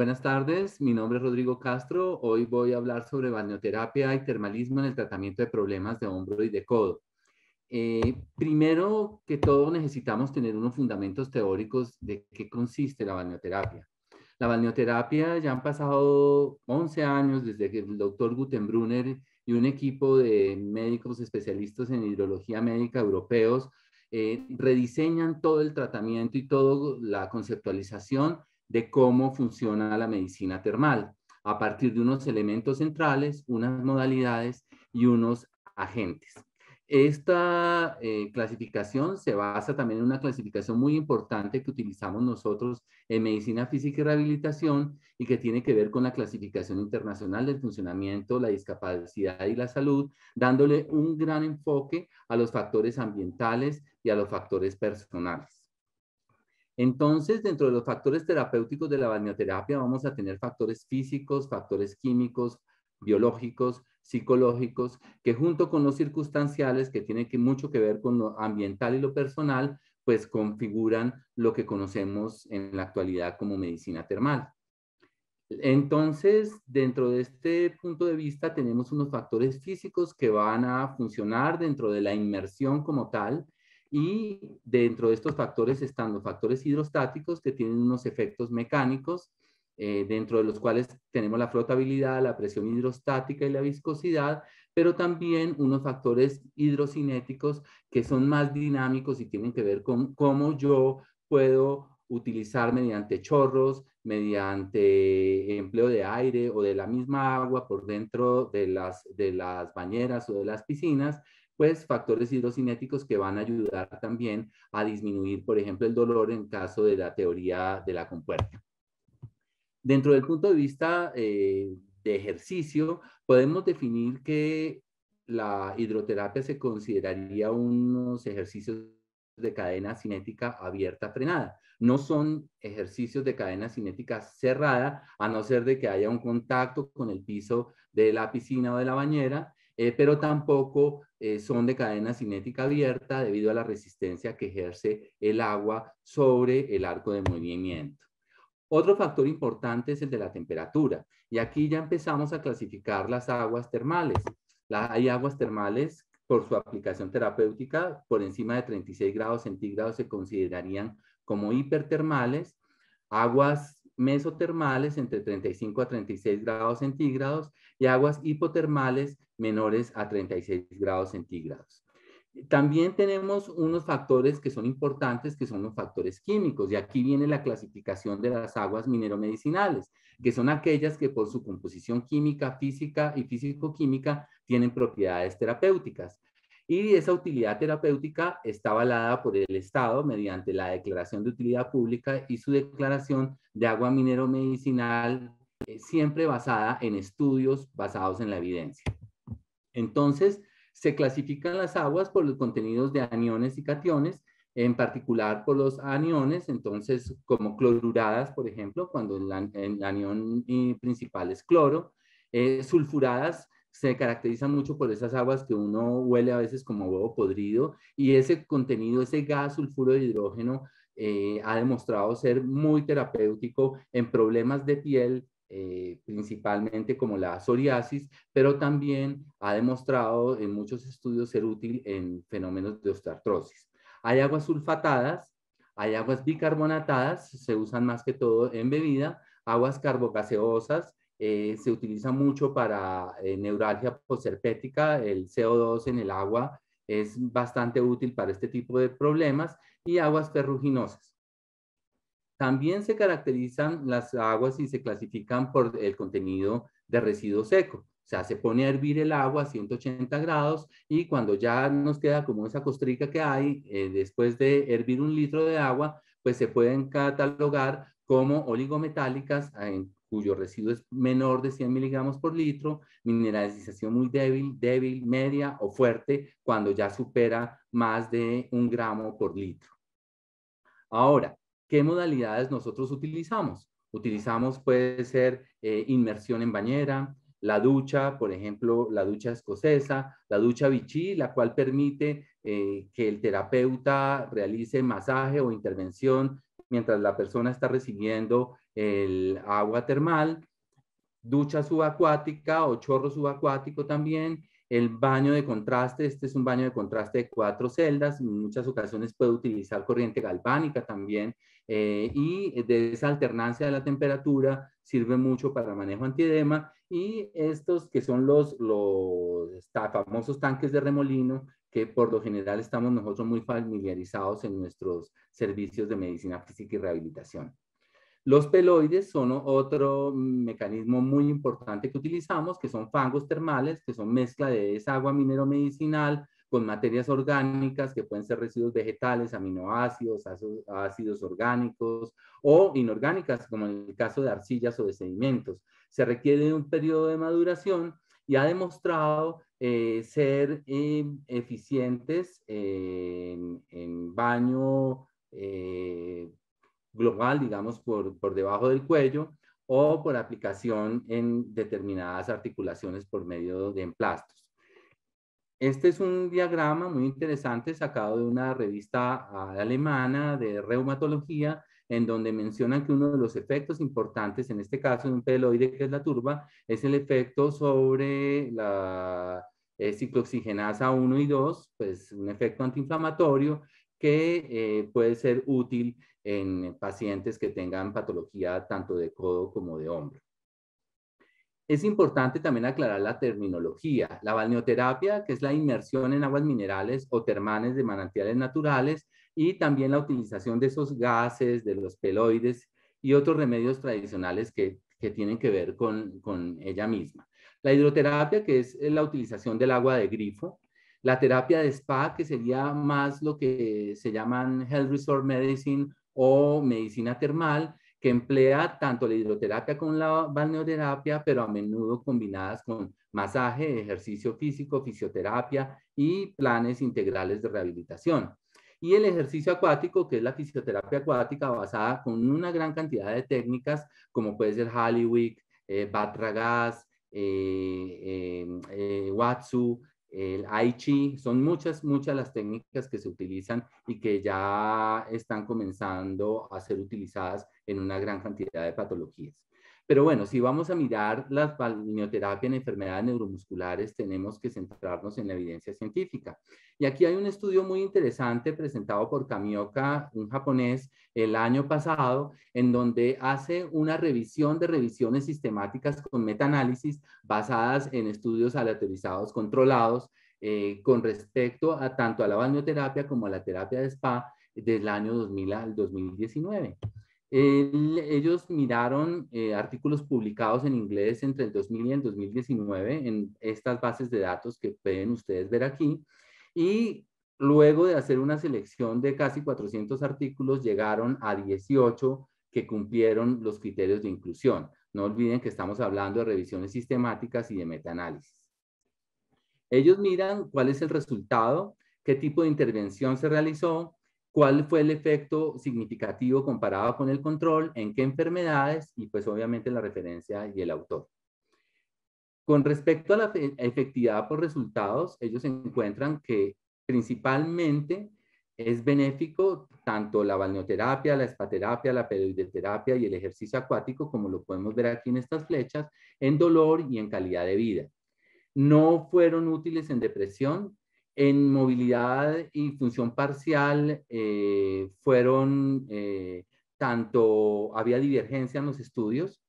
Buenas tardes, mi nombre es Rodrigo Castro. Hoy voy a hablar sobre balneoterapia y termalismo en el tratamiento de problemas de hombro y de codo. Eh, primero que todo necesitamos tener unos fundamentos teóricos de qué consiste la balneoterapia. La balneoterapia ya han pasado 11 años desde que el doctor Gutenbrunner y un equipo de médicos especialistas en hidrología médica europeos eh, rediseñan todo el tratamiento y toda la conceptualización de cómo funciona la medicina termal a partir de unos elementos centrales, unas modalidades y unos agentes. Esta eh, clasificación se basa también en una clasificación muy importante que utilizamos nosotros en medicina física y rehabilitación y que tiene que ver con la clasificación internacional del funcionamiento, la discapacidad y la salud, dándole un gran enfoque a los factores ambientales y a los factores personales. Entonces, dentro de los factores terapéuticos de la balneoterapia vamos a tener factores físicos, factores químicos, biológicos, psicológicos, que junto con los circunstanciales, que tienen mucho que ver con lo ambiental y lo personal, pues configuran lo que conocemos en la actualidad como medicina termal. Entonces, dentro de este punto de vista, tenemos unos factores físicos que van a funcionar dentro de la inmersión como tal, y dentro de estos factores están los factores hidrostáticos que tienen unos efectos mecánicos, eh, dentro de los cuales tenemos la flotabilidad, la presión hidrostática y la viscosidad, pero también unos factores hidrocinéticos que son más dinámicos y tienen que ver con cómo yo puedo utilizar mediante chorros, mediante empleo de aire o de la misma agua por dentro de las bañeras o de las piscinas, pues factores hidrocinéticos que van a ayudar también a disminuir, por ejemplo, el dolor en caso de la teoría de la compuerta. Dentro del punto de vista eh, de ejercicio, podemos definir que la hidroterapia se consideraría unos ejercicios de cadena cinética abierta frenada. No son ejercicios de cadena cinética cerrada, a no ser de que haya un contacto con el piso de la piscina o de la bañera eh, pero tampoco eh, son de cadena cinética abierta debido a la resistencia que ejerce el agua sobre el arco de movimiento. Otro factor importante es el de la temperatura, y aquí ya empezamos a clasificar las aguas termales. hay aguas termales por su aplicación terapéutica, por encima de 36 grados centígrados se considerarían como hipertermales, aguas mesotermales entre 35 a 36 grados centígrados y aguas hipotermales menores a 36 grados centígrados. También tenemos unos factores que son importantes, que son los factores químicos, y aquí viene la clasificación de las aguas mineromedicinales, que son aquellas que por su composición química, física y físico-química tienen propiedades terapéuticas y esa utilidad terapéutica está avalada por el Estado mediante la declaración de utilidad pública y su declaración de agua minero medicinal, eh, siempre basada en estudios basados en la evidencia. Entonces, se clasifican las aguas por los contenidos de aniones y cationes, en particular por los aniones, entonces como cloruradas, por ejemplo, cuando el, anión principal es cloro, eh, sulfuradas, se caracterizan mucho por esas aguas que uno huele a veces como huevo podrido y ese contenido, ese gas sulfuro de hidrógeno eh, ha demostrado ser muy terapéutico en problemas de piel, eh, principalmente como la psoriasis, pero también ha demostrado en muchos estudios ser útil en fenómenos de osteoartrosis. Hay aguas sulfatadas, hay aguas bicarbonatadas, se usan más que todo en bebida, aguas carbogaseosas, eh, se utiliza mucho para eh, neuralgia postherpética, el CO2 en el agua es bastante útil para este tipo de problemas y aguas ferruginosas. También se caracterizan las aguas y se clasifican por el contenido de residuo seco. O sea, se pone a hervir el agua a 180 grados y cuando ya nos queda como esa costrica que hay, eh, después de hervir un litro de agua, pues se pueden catalogar como oligometálicas en, cuyo residuo es menor de 100 miligramos por litro, mineralización muy débil, débil, media o fuerte, cuando ya supera más de un gramo por litro. Ahora, ¿qué modalidades nosotros utilizamos? Utilizamos, puede ser eh, inmersión en bañera, la ducha, por ejemplo, la ducha escocesa, la ducha Vichy, la cual permite eh, que el terapeuta realice masaje o intervención mientras la persona está recibiendo el agua termal, ducha subacuática o chorro subacuático también, el baño de contraste, este es un baño de contraste de cuatro celdas, en muchas ocasiones puede utilizar corriente galvánica también, eh, y de esa alternancia de la temperatura sirve mucho para manejo antidema, y estos que son los, los famosos tanques de remolino, que por lo general estamos nosotros muy familiarizados en nuestros servicios de medicina física y rehabilitación. Los peloides son otro mecanismo muy importante que utilizamos, que son fangos termales, que son mezcla de esa agua medicinal con materias orgánicas que pueden ser residuos vegetales, aminoácidos, ácidos orgánicos o inorgánicas, como en el caso de arcillas o de sedimentos. Se requiere un periodo de maduración y ha demostrado eh, ser eh, eficientes en, baño eh, global, digamos, por, por debajo del cuello o por aplicación en determinadas articulaciones por medio de emplastos. Este es un diagrama muy interesante sacado de una revista ah, alemana de reumatología en donde mencionan que uno de los efectos importantes, en este caso de un peloide que es la turba, es el efecto sobre la eh, cicloxigenasa 1 y 2, pues un efecto antiinflamatorio que eh, puede ser útil en pacientes que tengan patología tanto de codo como de hombro. Es importante también aclarar la terminología. La balneoterapia, que es la inmersión en aguas minerales o termales de manantiales naturales, y también la utilización de esos gases, de los peloides y otros remedios tradicionales que, tienen que ver con, con ella misma. La hidroterapia, que es la utilización del agua de grifo, la terapia de spa, que sería más lo que se llaman health resort medicine o medicina termal, que emplea tanto la hidroterapia como la balneoterapia, pero a menudo combinadas con masaje, ejercicio físico, fisioterapia y planes integrales de rehabilitación. Y el ejercicio acuático, que es la fisioterapia acuática basada con una gran cantidad de técnicas, como puede ser Hollywood, eh, Batragas, Watsu, eh, eh, eh, el Aichi, son muchas, muchas las técnicas que se utilizan y que ya están comenzando a ser utilizadas en una gran cantidad de patologías. Pero bueno, si vamos a mirar la balneoterapia en enfermedades neuromusculares, tenemos que centrarnos en la evidencia científica. Y aquí hay un estudio muy interesante presentado por Kamioka, un japonés, el año pasado, en donde hace una revisión de revisiones sistemáticas con metaanálisis basadas en estudios aleatorizados controlados eh, con respecto a tanto a la balneoterapia como a la terapia de spa del año 2000 al 2019 ellos miraron eh, artículos publicados en inglés entre el 2000 y el 2019 en estas bases de datos que pueden ustedes ver aquí y luego de hacer una selección de casi 400 artículos llegaron a 18 que cumplieron los criterios de inclusión. No olviden que estamos hablando de revisiones sistemáticas y de metaanálisis. Ellos miran cuál es el resultado, qué tipo de intervención se realizó, cuál fue el efecto significativo comparado con el control, en qué enfermedades y pues obviamente la referencia y el autor. Con respecto a la efectividad por resultados, ellos encuentran que principalmente es benéfico tanto la balneoterapia, la espaterapia, la periodioterapia y el ejercicio acuático, como lo podemos ver aquí en estas flechas, en dolor y en calidad de vida. No fueron útiles en depresión, en movilidad y función parcial eh, fueron eh, tanto, había divergencia en los estudios,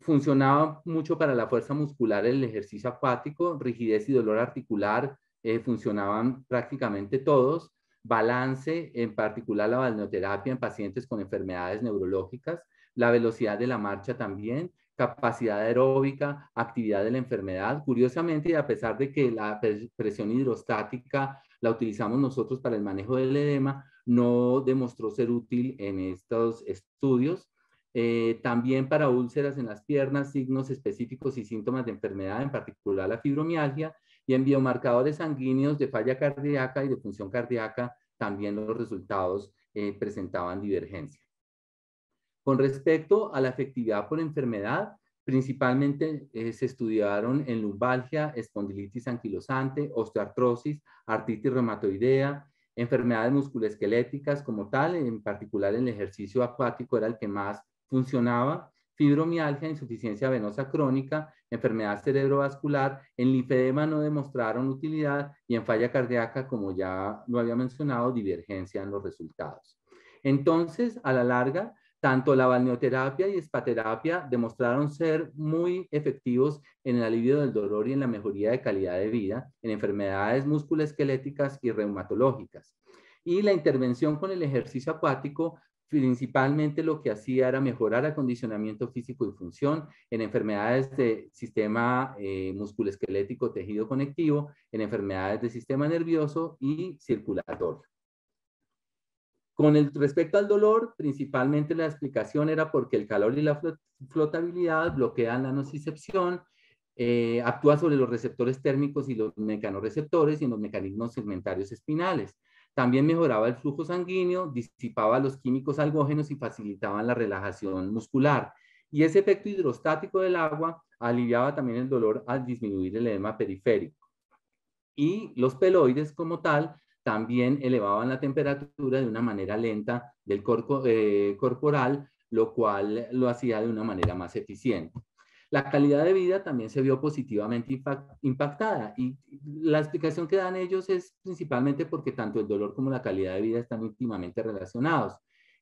funcionaba mucho para la fuerza muscular el ejercicio acuático, rigidez y dolor articular eh, funcionaban prácticamente todos, balance, en particular la balneoterapia en pacientes con enfermedades neurológicas, la velocidad de la marcha también, capacidad aeróbica, actividad de la enfermedad. Curiosamente, a pesar de que la presión hidrostática la utilizamos nosotros para el manejo del edema, no demostró ser útil en estos estudios. Eh, también para úlceras en las piernas, signos específicos y síntomas de enfermedad, en particular la fibromialgia, y en biomarcadores sanguíneos de falla cardíaca y de función cardíaca, también los resultados eh, presentaban divergencia. Con respecto a la efectividad por enfermedad, principalmente eh, se estudiaron en lumbalgia, espondilitis anquilosante, osteoartrosis, artritis reumatoidea, enfermedades musculoesqueléticas como tal, en particular el ejercicio acuático era el que más funcionaba, fibromialgia, insuficiencia venosa crónica, enfermedad cerebrovascular, en linfedema no demostraron utilidad y en falla cardíaca, como ya lo había mencionado, divergencia en los resultados. Entonces, a la larga, tanto la balneoterapia y espaterapia demostraron ser muy efectivos en el alivio del dolor y en la mejoría de calidad de vida en enfermedades musculoesqueléticas y reumatológicas. Y la intervención con el ejercicio acuático principalmente lo que hacía era mejorar acondicionamiento físico y función en enfermedades de sistema eh, musculoesquelético, tejido conectivo, en enfermedades de sistema nervioso y circulatorio. Con respecto al dolor, principalmente la explicación era porque el calor y la flotabilidad bloquean la nocicepción, eh, actúa sobre los receptores térmicos y los mecanorreceptores y en los mecanismos segmentarios espinales. También mejoraba el flujo sanguíneo, disipaba los químicos algógenos y facilitaba la relajación muscular. Y ese efecto hidrostático del agua aliviaba también el dolor al disminuir el edema periférico. Y los peloides como tal también elevaban la temperatura de una manera lenta del corpo, eh, corporal, lo cual lo hacía de una manera más eficiente. La calidad de vida también se vio positivamente impactada y la explicación que dan ellos es principalmente porque tanto el dolor como la calidad de vida están íntimamente relacionados.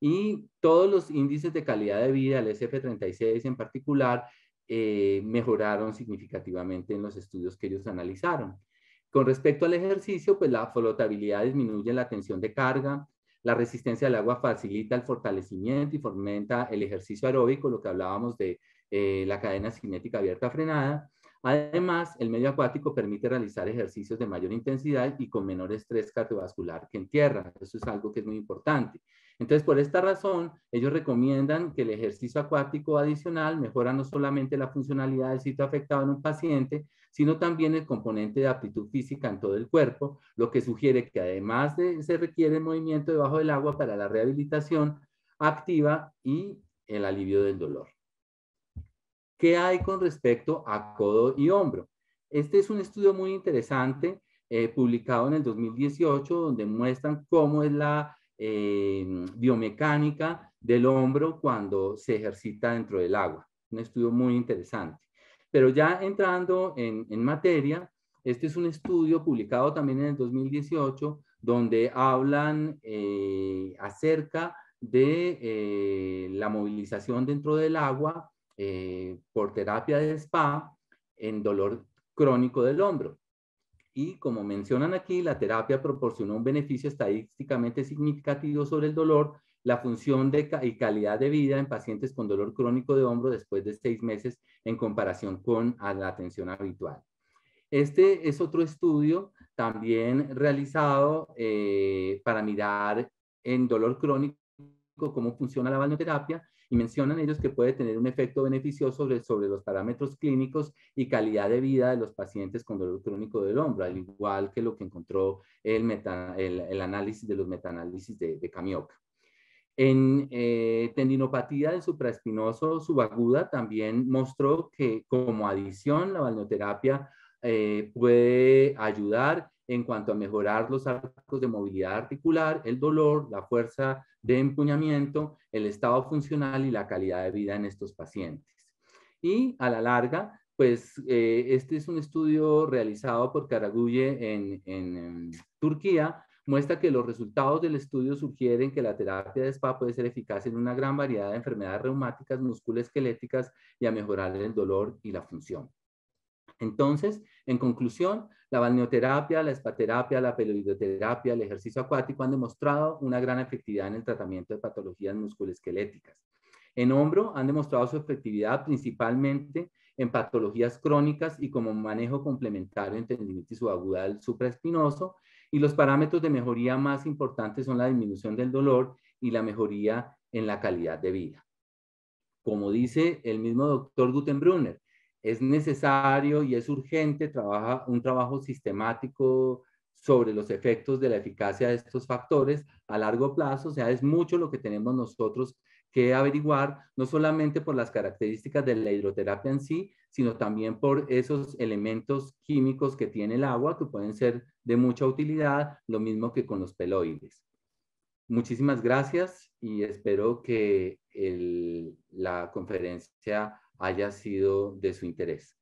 Y todos los índices de calidad de vida, el SF36 en particular, eh, mejoraron significativamente en los estudios que ellos analizaron. Con respecto al ejercicio, pues la flotabilidad disminuye la tensión de carga, la resistencia al agua facilita el fortalecimiento y fomenta el ejercicio aeróbico, lo que hablábamos de eh, la cadena cinética abierta frenada. Además, el medio acuático permite realizar ejercicios de mayor intensidad y con menor estrés cardiovascular que en tierra. Eso es algo que es muy importante. Entonces, por esta razón, ellos recomiendan que el ejercicio acuático adicional mejora no solamente la funcionalidad del sitio afectado en un paciente, sino también el componente de aptitud física en todo el cuerpo, lo que sugiere que además se requiere movimiento debajo del agua para la rehabilitación activa y el alivio del dolor. ¿Qué hay con respecto a codo y hombro? Este es un estudio muy interesante eh, publicado en el 2018 donde muestran cómo es la eh, biomecánica del hombro cuando se ejercita dentro del agua. Un estudio muy interesante. Pero ya entrando en, materia, este es un estudio publicado también en el 2018 donde hablan eh, acerca de eh, la movilización dentro del agua por terapia de spa en dolor crónico del hombro. Y como mencionan aquí, la terapia proporcionó un beneficio estadísticamente significativo sobre el dolor, la función y calidad de vida en pacientes con dolor crónico de hombro después de seis meses en comparación con la atención habitual. Este es otro estudio también realizado eh, para mirar en dolor crónico cómo funciona la balneoterapia y mencionan ellos que puede tener un efecto beneficioso sobre, los parámetros clínicos y calidad de vida de los pacientes con dolor crónico del hombro, al igual que lo que encontró el, el, análisis de los metaanálisis de, de Camioca. En eh, tendinopatía del supraespinoso subaguda también mostró que como adición la balneoterapia eh, puede ayudar en cuanto a mejorar los arcos de movilidad articular, el dolor, la fuerza de empuñamiento, el estado funcional y la calidad de vida en estos pacientes. Y a la larga, pues eh, este es un estudio realizado por Karaguye en, en, Turquía, muestra que los resultados del estudio sugieren que la terapia de SPA puede ser eficaz en una gran variedad de enfermedades reumáticas, musculoesqueléticas y a mejorar el dolor y la función. Entonces, en conclusión, la balneoterapia, la espaterapia, la peloidoterapia, el ejercicio acuático han demostrado una gran efectividad en el tratamiento de patologías musculoesqueléticas. En hombro han demostrado su efectividad principalmente en patologías crónicas y como manejo complementario en tendinitis subaguda supraespinoso. Y los parámetros de mejoría más importantes son la disminución del dolor y la mejoría en la calidad de vida. Como dice el mismo doctor Gutenbrunner, es necesario y es urgente trabajar un trabajo sistemático sobre los efectos de la eficacia de estos factores a largo plazo. O sea, es mucho lo que tenemos nosotros que averiguar, no solamente por las características de la hidroterapia en sí, sino también por esos elementos químicos que tiene el agua que pueden ser de mucha utilidad, lo mismo que con los peloides. Muchísimas gracias y espero que la conferencia haya sido de su interés.